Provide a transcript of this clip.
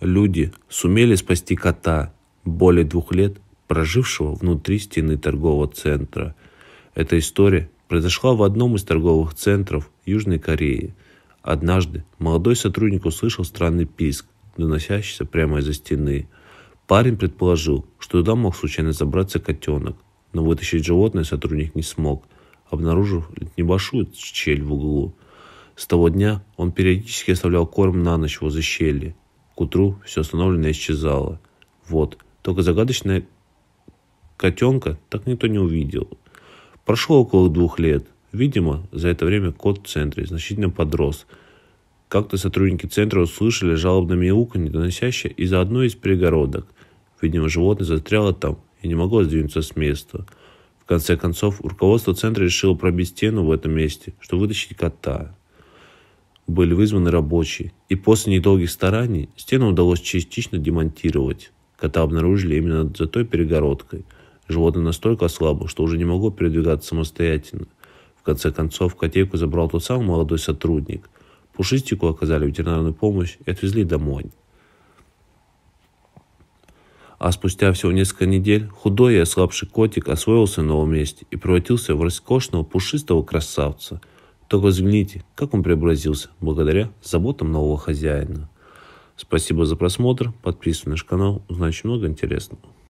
люди сумели спасти кота, более двух лет прожившего внутри стены торгового центра. Эта история произошла в одном из торговых центров Южной Кореи. Однажды молодой сотрудник услышал странный писк, доносящийся прямо из-за стены. Парень предположил, что туда мог случайно забраться котенок, но вытащить животное сотрудник не смог, обнаружив небольшую щель в углу. С того дня он периодически оставлял корм на ночь возле щели, утру все остановленное исчезало. Вот, только загадочная котенка так никто не увидел. Прошло около двух лет. Видимо, за это время кот в центре значительно подрос. Как-то сотрудники центра услышали жалобное мяуканье, доносящее из одной из перегородок. Видимо, животное застряло там и не могло сдвинуться с места. В конце концов, руководство центра решило пробить стену в этом месте, чтобы вытащить кота были вызваны рабочие, и после недолгих стараний стену удалось частично демонтировать. Кота обнаружили именно за той перегородкой. Животное настолько ослабло, что уже не могло передвигаться самостоятельно. В конце концов, котейку забрал тот самый молодой сотрудник. Пушистику оказали ветеринарную помощь и отвезли домой. А спустя всего несколько недель худой и ослабший котик освоился на новом месте и превратился в роскошного пушистого красавца – только взгляните, как он преобразился, благодаря заботам нового хозяина. Спасибо за просмотр, подписывайтесь на наш канал, узнать много интересного.